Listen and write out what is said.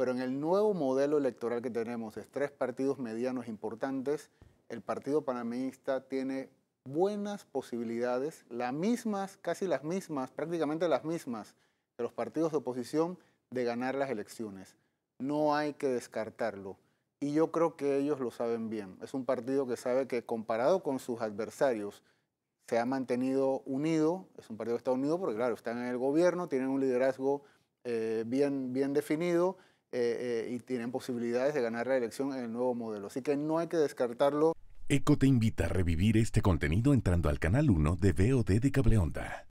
Pero en el nuevo modelo electoral que tenemos, es tres partidos medianos importantes, el Partido Panameísta tiene buenas posibilidades, las mismas, casi las mismas, prácticamente las mismas de los partidos de oposición de ganar las elecciones. No hay que descartarlo. Y yo creo que ellos lo saben bien. Es un partido que sabe que comparado con sus adversarios se ha mantenido unido. Es un partido que está unido porque, claro, están en el gobierno, tienen un liderazgo eh, bien, bien definido eh, eh, y tienen posibilidades de ganar la elección en el nuevo modelo. Así que no hay que descartarlo. ECO te invita a revivir este contenido entrando al canal 1 de VOD de Cableonda.